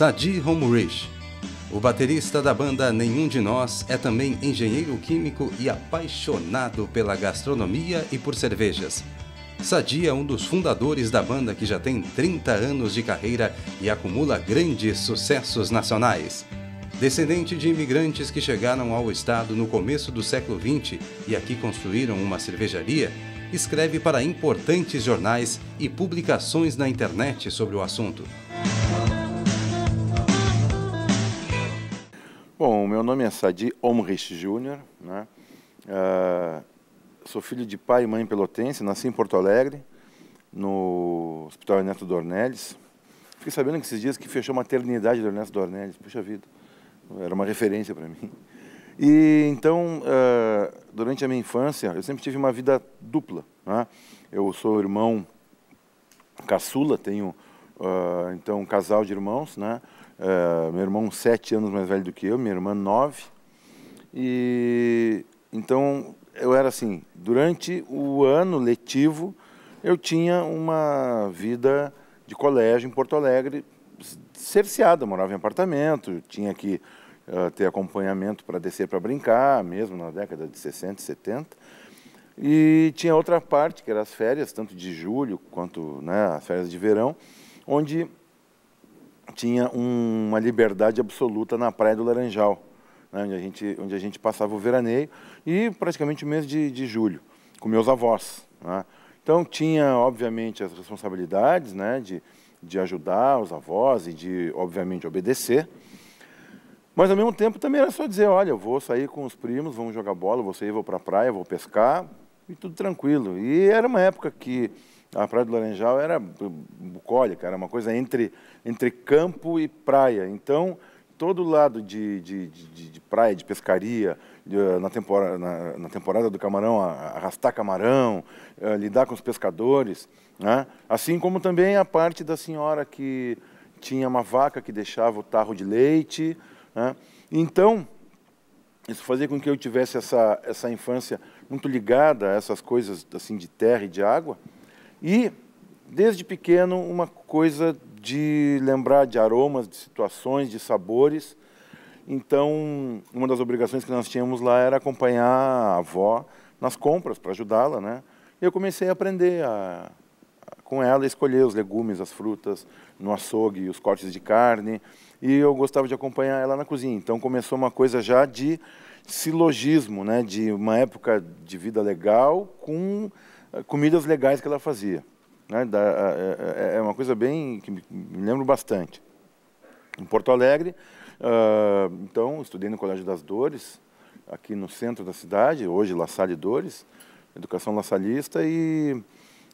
Sadi Homurish. O baterista da banda Nenhum de Nós é também engenheiro químico e apaixonado pela gastronomia e por cervejas. Sadi é um dos fundadores da banda que já tem 30 anos de carreira e acumula grandes sucessos nacionais. Descendente de imigrantes que chegaram ao estado no começo do século XX e aqui construíram uma cervejaria, escreve para importantes jornais e publicações na internet sobre o assunto. Meu nome é Sadi Omrich Jr. né? Uh, sou filho de pai e mãe pelotense, nasci em Porto Alegre, no Hospital Ernesto Dornelles. Fiquei sabendo que esses dias que fechou a maternidade do Ernesto Dornelles, puxa vida, era uma referência para mim. E então, uh, durante a minha infância, eu sempre tive uma vida dupla. Né? Eu sou irmão caçula, tenho uh, então um casal de irmãos, né? Uh, meu irmão sete anos mais velho do que eu, minha irmã nove. E então eu era assim, durante o ano letivo eu tinha uma vida de colégio em Porto Alegre cerceada, morava em apartamento, tinha que uh, ter acompanhamento para descer para brincar, mesmo na década de 60, 70. E tinha outra parte, que eram as férias, tanto de julho quanto né, as férias de verão, onde tinha um, uma liberdade absoluta na Praia do Laranjal, né, onde, a gente, onde a gente passava o veraneio, e praticamente o mês de, de julho, com meus avós. Né. Então tinha, obviamente, as responsabilidades né, de, de ajudar os avós e de, obviamente, obedecer. Mas, ao mesmo tempo, também era só dizer, olha, eu vou sair com os primos, vamos jogar bola, vou sair, vou para a praia, vou pescar, e tudo tranquilo. E era uma época que a praia do Laranjal era hum, bucólica, era uma coisa entre, entre campo e praia. Então, todo lado de, de, de, de praia, de pescaria, eh, na temporada, na, na, temporada do camarão, arrastar camarão, eh, lidar com os pescadores, né? assim como também a parte da senhora que tinha uma vaca que deixava o tarro de leite. Né? Então, isso fazia com que eu tivesse essa, essa infância muito ligada a essas coisas assim de terra e de água. E, desde pequeno, uma coisa de lembrar de aromas, de situações, de sabores. Então, uma das obrigações que nós tínhamos lá era acompanhar a avó nas compras para ajudá-la, né? E eu comecei a aprender a, a, com ela a escolher os legumes, as frutas, no açougue, os cortes de carne. E eu gostava de acompanhar ela na cozinha. Então começou uma coisa já de silogismo, né? De uma época de vida legal com comidas legais que ela fazia. Né? Da, é, é, uma coisa bem que me, me lembro bastante. Em Porto Alegre, uh, então, estudei no Colégio das Dores, aqui no centro da cidade, hoje La Salle Dores, educação laçalista e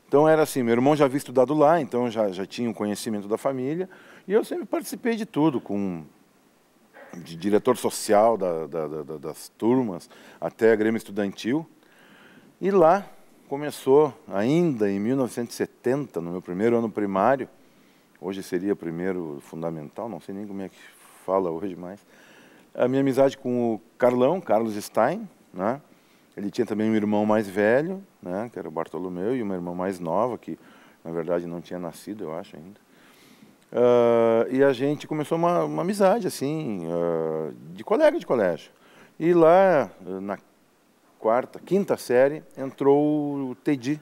então era assim, meu irmão já havia estudado lá, então já, já tinha um conhecimento da família, e eu sempre participei de tudo, com de diretor social da, da, da, das turmas, até a Grêmio Estudantil. E lá começou ainda em 1970, no meu primeiro ano primário, hoje seria primeiro fundamental, não sei nem como é que fala hoje mais, a minha amizade com o Carlão, Carlos Stein, né? Ele tinha também um irmão mais velho, né, que era o Bartolomeu, e uma irmã mais nova, que na verdade não tinha nascido, eu acho, ainda. Uh, e a gente começou uma, uma amizade, assim, uh, de colega de colégio. E lá, na quarta, quinta série, entrou o Teidi,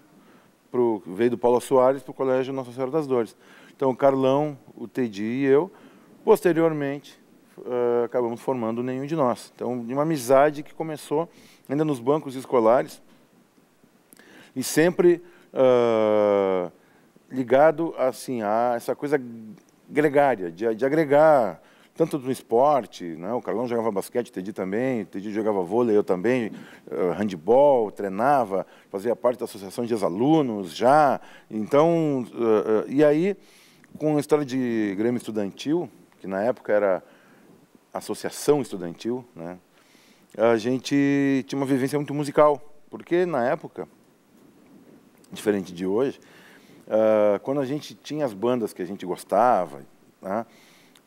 pro, veio do Paulo Soares para o Colégio Nossa Senhora das Dores. Então, o Carlão, o Teidi e eu, posteriormente, uh, acabamos formando nenhum de nós. Então, de uma amizade que começou ainda nos bancos escolares e sempre uh, ligado assim a essa coisa gregária, de, de agregar tanto no esporte, né? o Carlão jogava basquete, o Teddy também, o Teddy jogava vôlei, eu também, eh, handball, treinava, fazia parte da associação de ex-alunos já. Então, eh, eh, e aí, com a história de Grêmio Estudantil, que na época era associação estudantil, né? a gente tinha uma vivência muito musical, porque na época, diferente de hoje, quando a gente tinha as bandas que a gente gostava, né?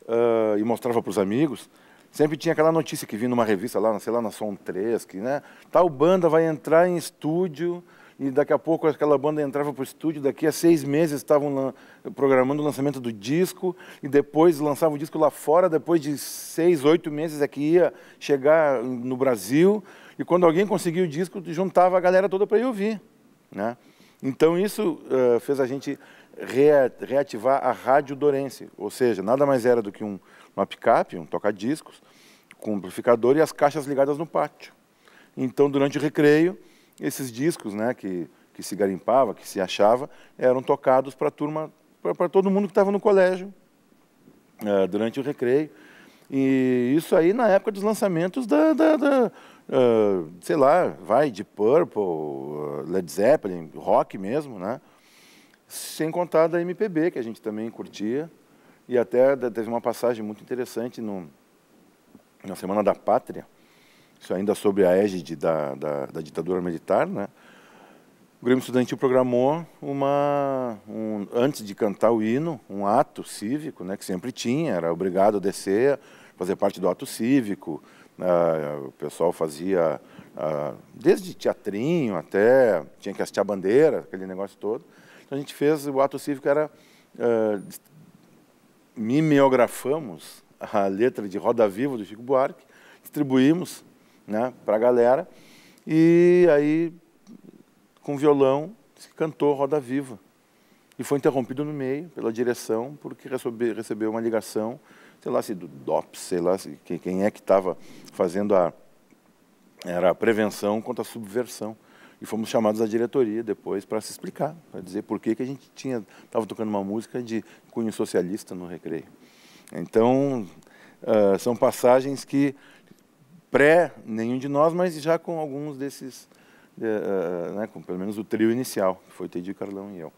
uh, e mostrava para os amigos, sempre tinha aquela notícia que vinha numa revista lá, sei lá, na Som 3, que né, tal banda vai entrar em estúdio e daqui a pouco aquela banda entrava para o estúdio, daqui a seis meses estavam programando o lançamento do disco e depois lançavam o disco lá fora, depois de seis, oito meses é que ia chegar no Brasil e quando alguém conseguia o disco, juntava a galera toda para ir ouvir, né? Então isso uh, fez a gente reativar a rádio Dorense, ou seja, nada mais era do que um, uma picape, um toca-discos, com amplificador e as caixas ligadas no pátio. Então, durante o recreio, esses discos né, que, que se garimpava, que se achava, eram tocados para turma, para todo mundo que estava no colégio, é, durante o recreio. E isso aí na época dos lançamentos da, da, da uh, sei lá, vai de Purple, Led Zeppelin, rock mesmo, né? sem contar da MPB, que a gente também curtia, e até teve uma passagem muito interessante no, na Semana da Pátria, isso ainda sobre a égide da, da, da ditadura militar, né? O Grêmio Estudantil programou uma, um, antes de cantar o hino, um ato cívico, né, que sempre tinha, era obrigado a descer, fazer parte do ato cívico. Né, o pessoal fazia ah, desde teatrinho até tinha que a bandeira, aquele negócio todo. Então a gente fez, o ato cívico era. Uh, mimeografamos a letra de Roda Viva do Chico Buarque, distribuímos né, para a galera, e aí, com violão, se cantou Roda Viva. E foi interrompido no meio pela direção, porque recebeu uma ligação, sei lá se do DOPS, sei lá se, quem é que estava fazendo a, era a prevenção contra a subversão. E fomos chamados à diretoria depois para se explicar, para dizer por que, que a gente tinha estava tocando uma música de cunho socialista no recreio. Então, uh, são passagens que pré nenhum de nós, mas já com alguns desses, uh, né, com pelo menos o trio inicial, que foi Teddy, Carlão e eu.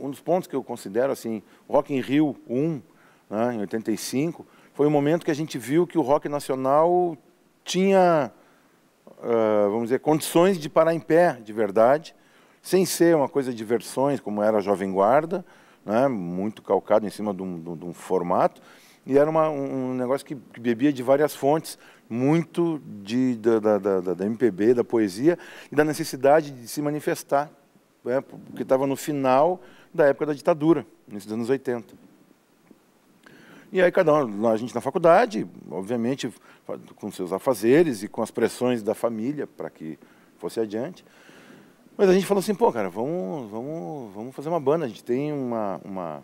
Um dos pontos que eu considero assim, Rock in Rio 1, né, em 85, foi o momento que a gente viu que o rock nacional tinha ah, vamos dizer, condições de parar em pé, de verdade, sem ser uma coisa de versões, como era a Jovem Guarda, né, muito calcado em cima de um, de um, de um formato, e era uma, um negócio que, que, bebia de várias fontes, muito de, da, da, da, da, MPB, da poesia, e da necessidade de se manifestar, né, porque estava no final da época da ditadura, nos anos 80. E aí cada um, a gente na faculdade, obviamente, com seus afazeres e com as pressões da família para que fosse adiante. Mas a gente falou assim, pô, cara, vamos, vamos, vamos fazer uma banda. A gente tem uma, uma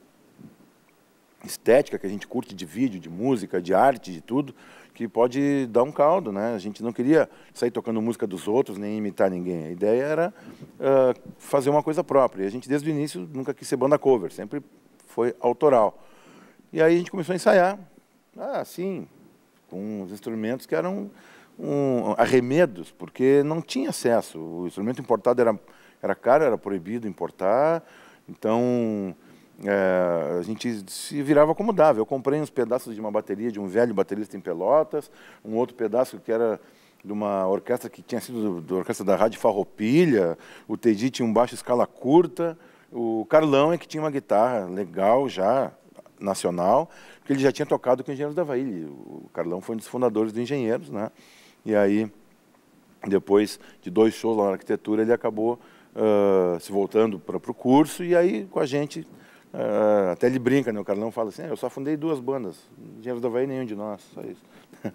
estética que a gente curte de vídeo, de música, de arte, de tudo, que pode dar um caldo, né? A gente não queria sair tocando música dos outros, nem imitar ninguém. A ideia era uh, fazer uma coisa própria. E a gente, desde o início, nunca quis ser banda cover, sempre foi autoral. E aí a gente começou a ensaiar, assim, com os instrumentos que eram um, arremedos, porque não tinha acesso. O instrumento importado era, era caro, era proibido importar, então é, a gente se virava como dava. Eu comprei uns pedaços de uma bateria, de um velho baterista em Pelotas, um outro pedaço que era de uma orquestra que tinha sido da orquestra da Rádio Farroupilha, o Teddy tinha um baixo escala curta, o Carlão é que tinha uma guitarra legal já, nacional, porque ele já tinha tocado com Engenheiros da Havaí. O Carlão foi um dos fundadores do Engenheiros, né? E aí, depois de dois shows lá na arquitetura, ele acabou uh, se voltando para o curso e aí com a gente, uh, até ele brinca, né? O Carlão fala assim, ah, eu só fundei duas bandas, Engenheiros da Havaí nenhum de nós, só isso.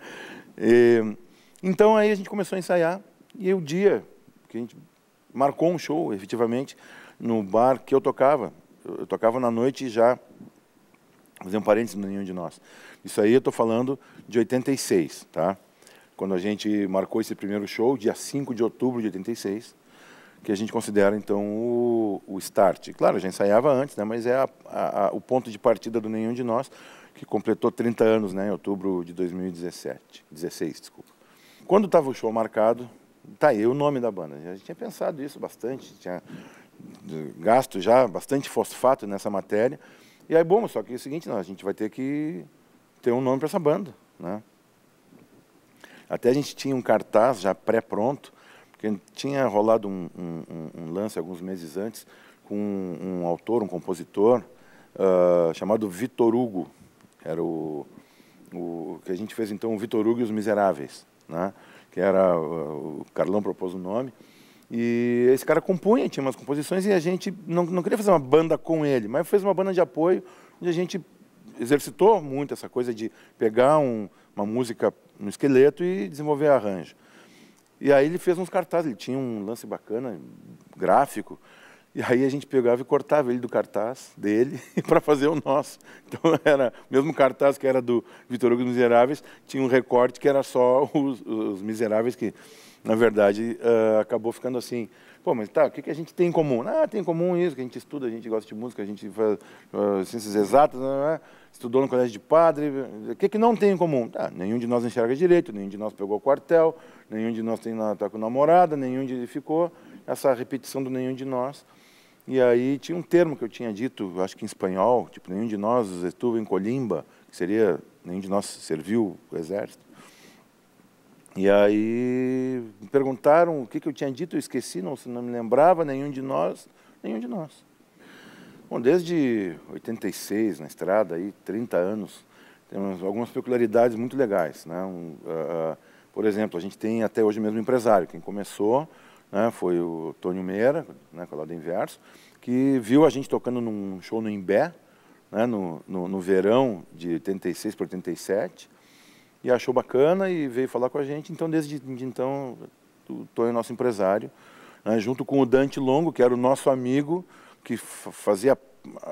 e, então aí a gente começou a ensaiar e o dia que a gente marcou um show, efetivamente, no bar que eu tocava, eu tocava na noite já fazer um parênteses nenhum de nós. Isso aí eu estou falando de 86, tá? Quando a gente marcou esse primeiro show, dia 5 de outubro de 86, que a gente considera, então, o, o start. Claro, já ensaiava antes, né? Mas é a, a, a, o ponto de partida do Nenhum de Nós, que completou 30 anos, né? Em outubro de 2017. 16, desculpa. Quando estava o show marcado, tá aí o nome da banda. A gente tinha pensado isso bastante, tinha gasto já bastante fosfato nessa matéria. E aí, bom, só que é o seguinte, não, a gente vai ter que ter um nome para essa banda, né? Até a gente tinha um cartaz já pré-pronto, porque tinha rolado um, um, um, lance alguns meses antes com um, um autor, um compositor, uh, chamado Vitor Hugo. Era o, o, que a gente fez então, o Vitor Hugo e os Miseráveis, né? que era, ah, o Carlão propôs o nome, e esse cara compunha, tinha umas composições e a gente não, não queria fazer uma banda com ele, mas fez uma banda de apoio onde a gente exercitou muito essa coisa de pegar um, uma música no esqueleto e desenvolver arranjo. E aí ele fez uns cartazes, ele tinha um lance bacana, gráfico, e aí a gente pegava e cortava ele do cartaz dele para fazer o nosso. Então era mesmo cartaz que era do Vitor Hugo Miseráveis, tinha um recorte que era só os, os Miseráveis que na verdade, uh, acabou ficando assim. Pô, mas tá, o que, que a gente tem em comum? Ah, tem em comum isso, que a gente estuda, a gente gosta de música, a gente faz uh, ciências exatas, né, né, estudou no colégio de padre. Eh, o que, que não tem em comum? Tá, nenhum de nós enxerga direito, nenhum de nós pegou quartel, nenhum de nós está com namorada, nenhum de ficou. Essa repetição do nenhum de nós. E aí tinha um termo que eu tinha dito, acho que em espanhol, tipo, nenhum de nós estuvo em Colimba, que seria, nenhum de nós serviu o exército. E aí me perguntaram o que, que eu tinha dito, eu esqueci, não, não me lembrava, nenhum de nós, nenhum de nós. Bom, desde 86 na estrada, aí, 30 anos, temos algumas peculiaridades muito legais. Né? Um, uh, uh, por exemplo, a gente tem até hoje mesmo empresário. Quem começou né, foi o Tônio Meira, né, com a Lado Inverso, que viu a gente tocando num show no Imbé, né, no, no, no verão de 86 para 87 e achou bacana e veio falar com a gente. Então, desde então, o Tonho nosso empresário, né, junto com o Dante Longo, que era o nosso amigo, que fazia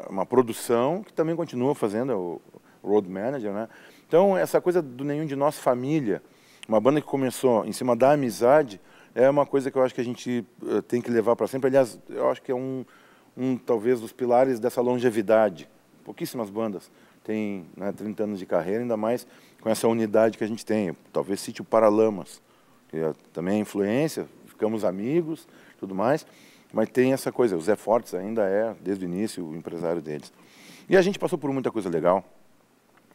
uma produção, que também continua fazendo, é o road manager. Né? Então, essa coisa do Nenhum de Nós Família, uma banda que começou em cima da amizade, é uma coisa que eu acho que a gente eh, tem que levar para sempre. Aliás, eu acho que é um, um, talvez, dos pilares dessa longevidade. Pouquíssimas bandas tem né, 30 anos de carreira, ainda mais com essa unidade que a gente tem. Talvez cite o Paralamas, que é também é influência, ficamos amigos, tudo mais. Mas tem essa coisa, o Zé Fortes ainda é, desde o início, o empresário deles. E a gente passou por muita coisa legal.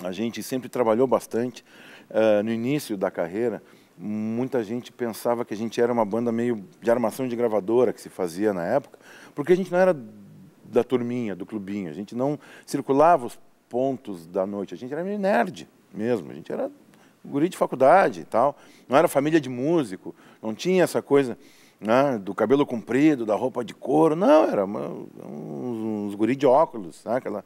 A gente sempre trabalhou bastante. Uh, no início da carreira, muita gente pensava que a gente era uma banda meio de armação de gravadora que se fazia na época, porque a gente não era da turminha, do clubinho. A gente não circulava os pontos da noite. A gente era meio nerd mesmo, a gente era guri de faculdade e tal. Não era família de músico, não tinha essa coisa né, do cabelo comprido, da roupa de couro, não, era uma, uns, uns guri de óculos, sabe? Né, aquela...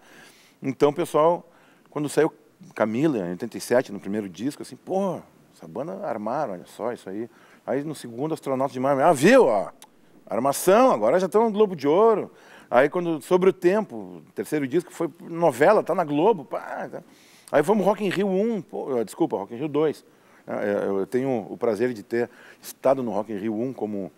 Então o pessoal, quando saiu Camila, em 87, no primeiro disco, assim, pô, essa banda armaram, olha só isso aí. Aí no segundo, Astronauta de Mar, ah, viu, ó, armação, agora já estão no Globo de Ouro. Aí quando sobre o tempo, terceiro disco foi novela, tá na Globo, pá, tá. Aí fomos Rock in Rio 1, pô, eh, desculpa, Rock in Rio 2. Né, eh, eu tenho o prazer de ter estado no Rock in Rio 1 como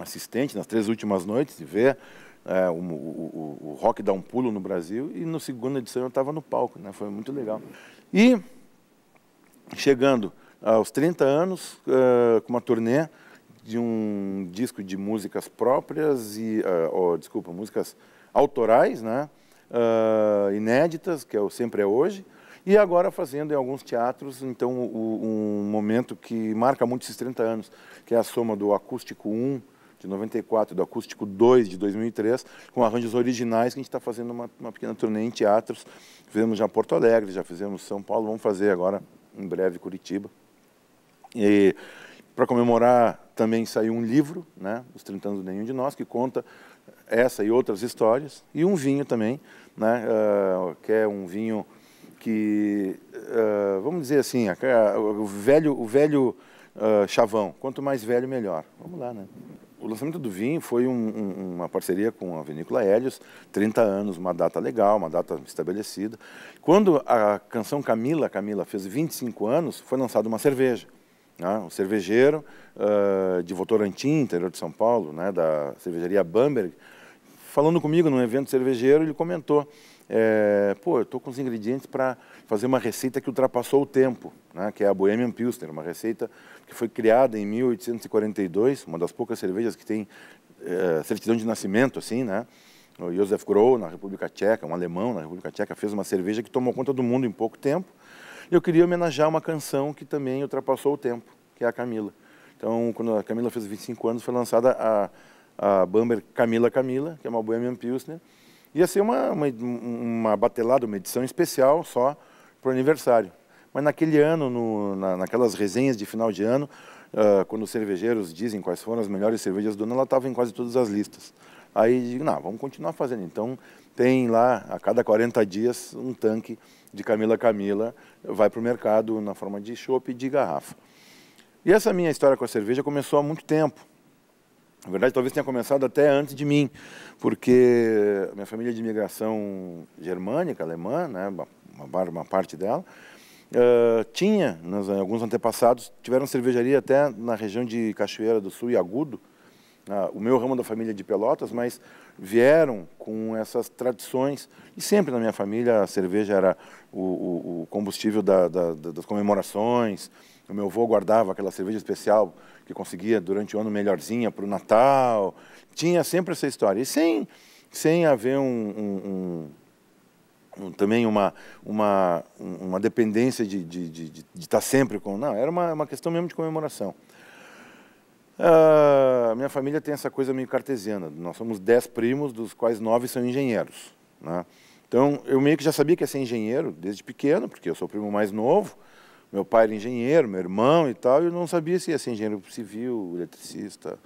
assistente nas três últimas noites e ver é, o, o, o, rock dar um pulo no Brasil. E na segunda edição eu estava no palco, né? foi muito legal. E chegando aos 30 anos, uh, com uma turnê, de um disco de músicas próprias e, uh, oh, desculpa, músicas autorais, né? Uh, inéditas, que é o Sempre é Hoje, e agora fazendo em alguns teatros, então, o, um momento que marca muito esses 30 anos, que é a soma do Acústico 1 de 94 e do Acústico 2 de 2003, com arranjos originais que a gente está fazendo uma, uma pequena turnê em teatros. Fizemos já Porto Alegre, já fizemos São Paulo, vamos fazer agora, em breve, Curitiba. E para comemorar também saiu um livro, né, Os 30 anos do nenhum de nós, que conta essa e outras histórias, e um vinho também, né, uh, que é um vinho que, uh, vamos dizer assim, a, a, o velho, o velho uh, chavão, quanto mais velho, melhor. Vamos lá, né? O lançamento do vinho foi um, um, uma parceria com a Vinícola Hélios, 30 anos, uma data legal, uma data estabelecida. Quando a canção Camila, Camila fez 25 anos, foi lançada uma cerveja. Né? Um cervejeiro uh, de Votorantim, interior de São Paulo, né? da cervejaria Bamberg, falando comigo num evento cervejeiro, ele comentou, é, pô, eu estou com os ingredientes para fazer uma receita que ultrapassou o tempo, né, que é a Bohemian Pilsner, uma receita que foi criada em 1842, uma das poucas cervejas que tem é, certidão de nascimento, assim, né? O Josef Groh, na República Tcheca, um alemão na República Tcheca, fez uma cerveja que tomou conta do mundo em pouco tempo, eu queria homenagear uma canção que também ultrapassou o tempo, que é a Camila. Então, quando a Camila fez 25 anos, foi lançada a, a bumber Camila Camila, que é uma Bohemian Pilsner. Né? Ia ser uma, uma, uma batelada, uma edição especial só para o aniversário. Mas naquele ano, no, na, naquelas resenhas de final de ano, uh, quando os cervejeiros dizem quais foram as melhores cervejas do ano, ela estava em quase todas as listas. Aí digo, não, vamos continuar fazendo. Então tem lá, a cada 40 dias, um tanque de Camila Camila vai para o mercado na forma de chopp e de garrafa. E essa minha história com a cerveja começou há muito tempo. Na verdade, talvez tenha começado até antes de mim, porque minha família é de imigração germânica, alemã, né, uma, uma parte dela, uh, tinha, nos, alguns antepassados, tiveram cervejaria até na região de Cachoeira do Sul e Agudo, ah, o meu ramo da família é de Pelotas, mas vieram com essas tradições. E sempre na minha família a cerveja era o, o, o combustível da, da, das comemorações. O meu avô guardava aquela cerveja especial que conseguia durante o ano melhorzinha para o Natal. Tinha sempre essa história. E sem, sem haver um, um, um também uma, uma, uma dependência de estar de, de, de, de estar sempre com. Não, era uma, uma questão mesmo de comemoração. Uh, minha família tem essa coisa meio cartesiana. Nós somos dez primos, dos quais nove são engenheiros. Né? Então, eu meio que já sabia que ia ser engenheiro desde pequeno, porque eu sou o primo mais novo. Meu pai era engenheiro, meu irmão e tal, e eu não sabia se ia ser engenheiro civil, eletricista.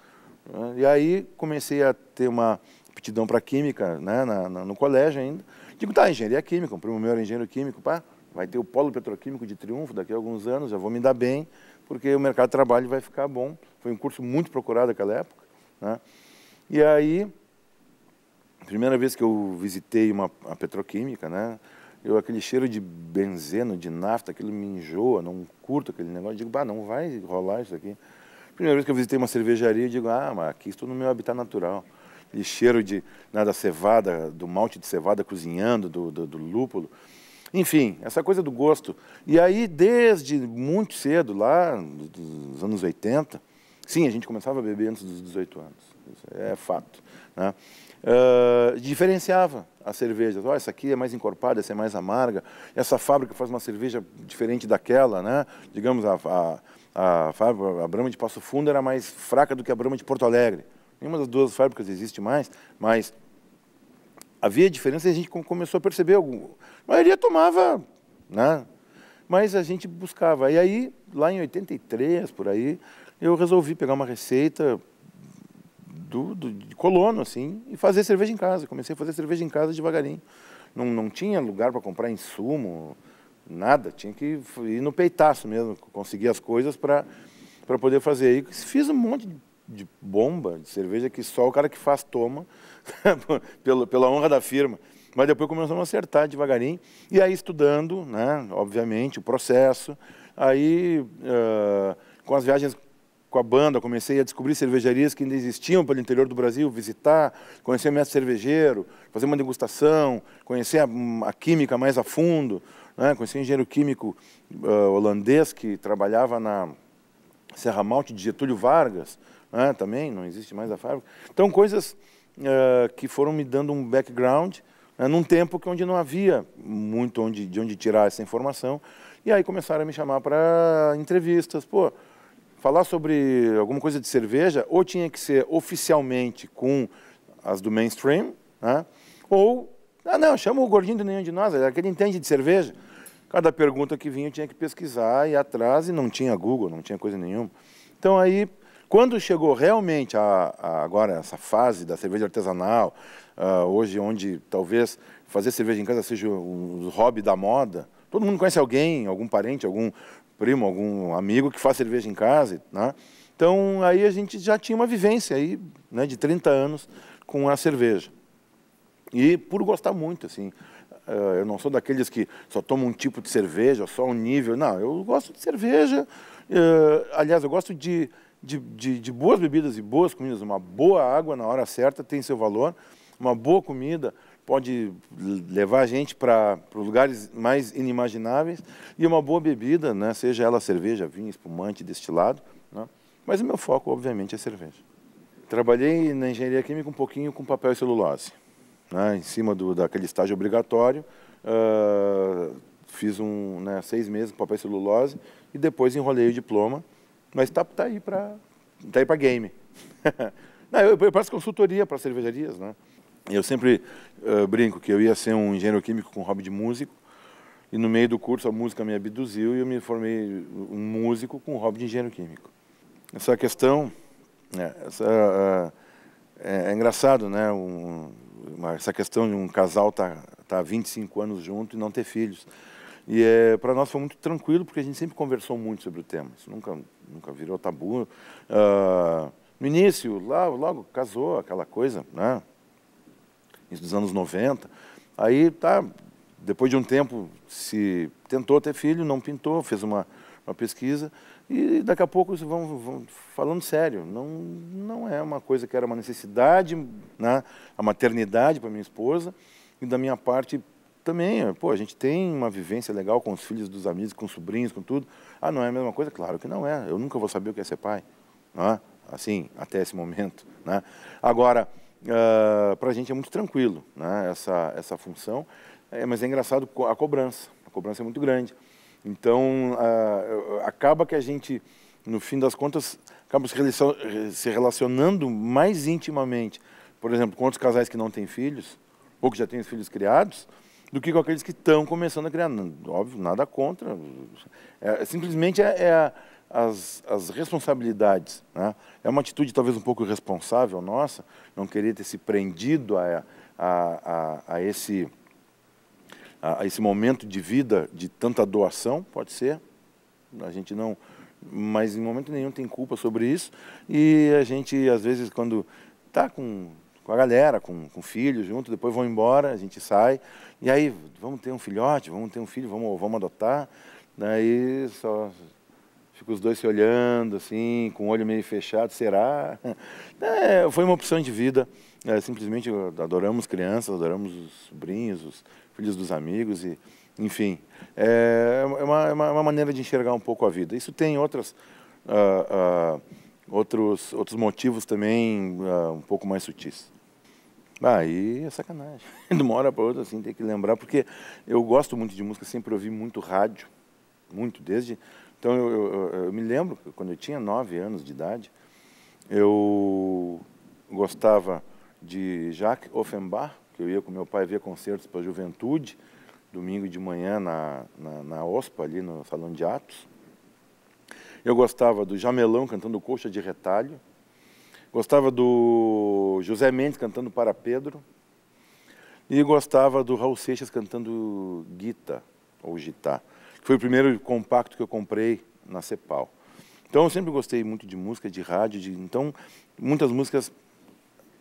Né? E aí comecei a ter uma aptidão para química né? na, na, no colégio ainda. Digo, tá, engenharia química, um primo meu era engenheiro químico, pá, vai ter o polo petroquímico de triunfo daqui a alguns anos, já vou me dar bem porque o mercado de trabalho vai ficar bom. Foi um curso muito procurado naquela época. Né? E aí, primeira vez que eu visitei uma a petroquímica, né? Eu, aquele cheiro de benzeno, de nafta, aquilo me enjoa, não curto aquele negócio. digo, bah, não vai rolar isso aqui. Primeira vez que eu visitei uma cervejaria, eu digo, ah, mas aqui estou no meu habitat natural. Aquele cheiro de, nada né, da cevada, do malte de cevada cozinhando, do, do, do lúpulo. Enfim, essa coisa do gosto. E aí, desde muito cedo, lá dos anos 80, sim, a gente começava a beber antes dos 18 anos. é fato. Né? Uh, diferenciava as cervejas. Oh, essa aqui é mais encorpada, essa é mais amarga. Essa fábrica faz uma cerveja diferente daquela, né? Digamos, a, a, a, fábrica, a Brama de Passo Fundo era mais fraca do que a Brama de Porto Alegre. Nenhuma das duas fábricas existe mais, mas havia diferença e a gente começou a perceber algum, a maioria tomava, né? Mas a gente buscava. E aí, lá em 83, por aí, eu resolvi pegar uma receita do, do, de colono, assim, e fazer cerveja em casa. Comecei a fazer cerveja em casa devagarinho. Não, não tinha lugar para comprar insumo, nada. Tinha que ir no peitaço mesmo, conseguir as coisas para poder fazer. E fiz um monte de de bomba, de cerveja que só o cara que faz toma, pela, pela honra da firma. Mas depois começamos a acertar devagarinho, e aí estudando, né, obviamente, o processo. Aí, uh, com as viagens com a banda, comecei a descobrir cervejarias que ainda existiam pelo interior do Brasil, visitar, conhecer o mestre cervejeiro, fazer uma degustação, conhecer a, a química mais a fundo, né? conhecer um engenheiro químico uh, holandês que trabalhava na Serra Malte de Getúlio Vargas, né? também não existe mais a fábrica. Então, coisas uh, que foram me dando um background né, num tempo que onde não havia muito onde, de onde tirar essa informação. E aí começaram a me chamar para entrevistas. Pô, falar sobre alguma coisa de cerveja ou tinha que ser oficialmente com as do mainstream, né? ou, ah não, chama o gordinho de nenhum de nós, é aquele entende de cerveja. Cada pergunta que vinha eu tinha que pesquisar, e atrás, e não tinha Google, não tinha coisa nenhuma. Então aí, quando chegou realmente a, a, agora essa fase da cerveja artesanal, ah, hoje onde talvez fazer cerveja em casa seja um hobby da moda. Todo mundo conhece alguém, algum parente, algum primo, algum amigo que faz cerveja em casa, né? Então aí a gente já tinha uma vivência aí, né, de 30 anos com a cerveja. E por gostar muito, assim, ah, eu não sou daqueles que só tomam um tipo de cerveja, só um nível. Não, eu gosto de cerveja. Ah, aliás, eu gosto de de, de, de, boas bebidas e boas comidas, uma boa água na hora certa tem seu valor uma boa comida pode levar a gente para lugares mais inimagináveis e uma boa bebida, né? seja ela cerveja, vinho, espumante, destilado. Né? Mas o meu foco, obviamente, é cerveja. Trabalhei na engenharia química um pouquinho com papel e celulose, né? em cima do, daquele estágio obrigatório. Uh, fiz um, né, seis meses com papel e celulose e depois enrolei o diploma. Mas está tá aí para tá aí game. Não, eu, eu passo consultoria para cervejarias, né? Eu sempre uh, brinco que eu ia ser um engenheiro químico com hobby de músico, e no meio do curso a música me abduziu e eu me formei um músico com hobby de engenheiro químico. Essa questão, né, essa, uh, é, é, engraçado, né? Um, uma, essa questão de um casal estar tá, tá 25 anos junto e não ter filhos. E é, eh, para nós foi muito tranquilo, porque a gente sempre conversou muito sobre o tema. Isso nunca, nunca virou tabu. Uh, no início, lá, logo casou, aquela coisa, né? dos anos 90. Aí, tá, depois de um tempo, se tentou ter filho, não pintou, fez uma, uma pesquisa. E daqui a pouco vão, vão falando sério, não, não é uma coisa que era uma necessidade, né? a maternidade para minha esposa, e da minha parte também, pô, a gente tem uma vivência legal com os filhos dos amigos, com os sobrinhos, com tudo. Ah, não é a mesma coisa? Claro que não é. Eu nunca vou saber o que é ser pai, né, assim, até esse momento. Né? Agora, uh, ah, para a gente é muito tranquilo né, essa, essa função, é, mas é engraçado a cobrança, a cobrança é muito grande. Então, uh, acaba que a gente, no fim das contas, acaba se relacionando mais intimamente, por exemplo, com outros casais que não têm filhos, ou que já têm os filhos criados, do que com aqueles que estão começando a criar. Óbvio, nada contra. É, simplesmente é, é a as, as responsabilidades. Né? É uma atitude talvez um pouco irresponsável nossa, não querer ter se prendido a, a, a, a esse, a esse momento de vida de tanta doação, pode ser. A gente não, mas em momento nenhum tem culpa sobre isso. E a gente, às vezes, quando está com, com a galera, com, com filhos junto, depois vão embora, a gente sai, e aí vamos ter um filhote, vamos ter um filho, vamos, vamos adotar. Daí só Fica os dois se olhando, assim, com o olho meio fechado, será? É, foi uma opção de vida. É, simplesmente adoramos crianças, adoramos os sobrinhos, os filhos dos amigos e, enfim, é, é, é uma, é uma, maneira de enxergar um pouco a vida. Isso tem outras, uh, uh, outros, outros motivos também uh, um pouco mais sutis. Aí é sacanagem. De uma hora para outra, assim, tem que lembrar, porque eu gosto muito de música, sempre ouvi muito rádio, muito, desde então eu, eu, eu me lembro, que quando eu tinha nove anos de idade, eu gostava de Jacques Offenbach, que eu ia com meu pai ver concertos para a juventude, domingo de manhã na, na, na, OSPA, ali no Salão de Atos. Eu gostava do Jamelão cantando Coxa de Retalho. Gostava do José Mendes cantando Para Pedro. E gostava do Raul Seixas cantando Guita, ou Gitá. Foi o primeiro compacto que eu comprei na Cepal. Então eu sempre gostei muito de música, de rádio, de... então muitas músicas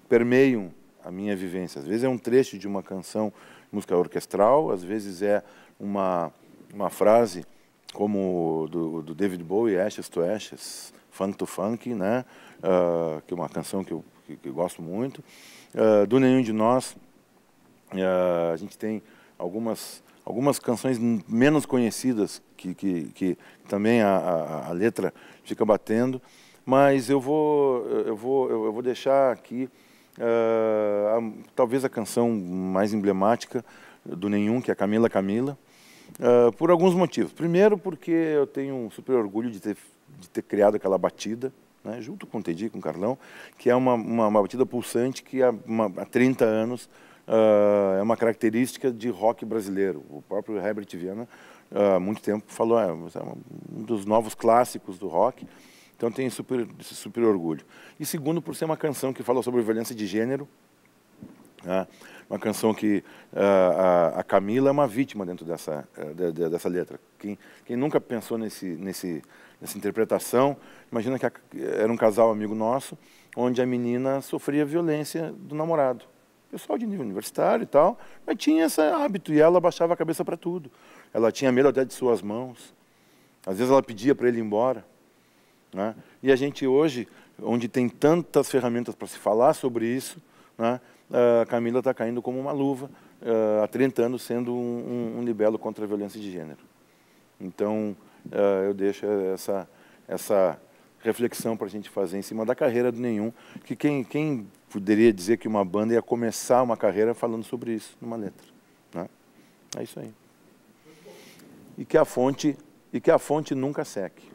permeiam a minha vivência. Às vezes é um trecho de uma canção, música orquestral, às vezes é uma, uma frase como do, do David Bowie, Ashes to Ashes, Funk to Funk, né? Uh, que é uma canção que eu, que, que eu gosto muito. Uh, do Nenhum de Nós, uh, a gente tem algumas algumas canções menos conhecidas, que, que, que também a, a, a, letra fica batendo, mas eu vou, eu vou, eu vou deixar aqui uh, a, talvez a canção mais emblemática do Nenhum, que é Camila Camila, uh, por alguns motivos. Primeiro, porque eu tenho um super orgulho de ter, de ter criado aquela batida, né, junto com o Teddy, com o Carlão, que é uma, uma, uma batida pulsante que há, uma, há 30 anos uh, é uma característica de rock brasileiro. O próprio Herbert Viana, ah, há uh, muito tempo, falou, ah, é, um dos novos clássicos do rock, então tem super, super orgulho. E segundo, por ser uma canção que fala sobre violência de gênero, né? uma canção que uh, a, Camila é uma vítima dentro dessa, eh, de, de, dessa letra. Quem, quem nunca pensou nesse, nesse, nessa interpretação, imagina que a, era um casal amigo nosso, onde a menina sofria violência do namorado pessoal de nível universitário e tal, mas tinha esse hábito e ela baixava a cabeça para tudo. Ela tinha medo até de suas mãos. Às vezes ela pedia para ele ir embora. Né? E a gente hoje, onde tem tantas ferramentas para se falar sobre isso, né? a Camila está caindo como uma luva, eh, há 30 anos sendo um, um, libelo contra a violência de gênero. Então, eh, eu deixo essa, essa reflexão para a gente fazer em cima da carreira do nenhum, que quem, quem poderia dizer que uma banda ia começar uma carreira falando sobre isso numa letra. Né? É isso aí. E que a fonte, e que a fonte nunca seque.